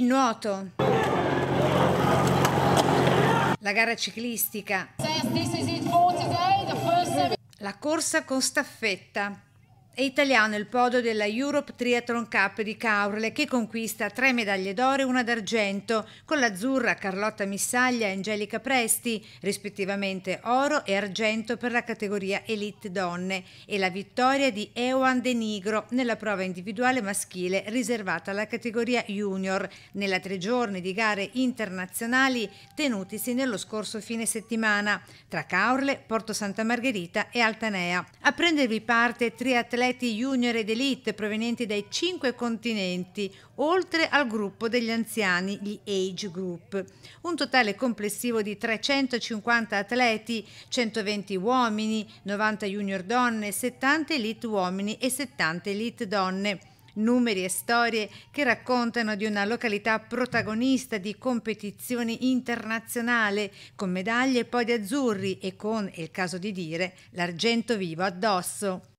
il nuoto. La gara ciclistica. La corsa con staffetta. È italiano il podio della Europe Triathlon Cup di Caurle che conquista tre medaglie d'oro e una d'argento con l'azzurra Carlotta Missaglia e Angelica Presti, rispettivamente oro e argento per la categoria Elite Donne e la vittoria di Ewan De Nigro nella prova individuale maschile riservata alla categoria Junior nella tre giorni di gare internazionali tenutisi nello scorso fine settimana tra Caurle, Porto Santa Margherita e Altanea. A prendervi parte Triathlon atleti junior ed elite provenienti dai cinque continenti, oltre al gruppo degli anziani, gli Age Group. Un totale complessivo di 350 atleti, 120 uomini, 90 junior donne, 70 elite uomini e 70 elite donne. Numeri e storie che raccontano di una località protagonista di competizioni internazionali, con medaglie e podi azzurri e con, è il caso di dire, l'argento vivo addosso.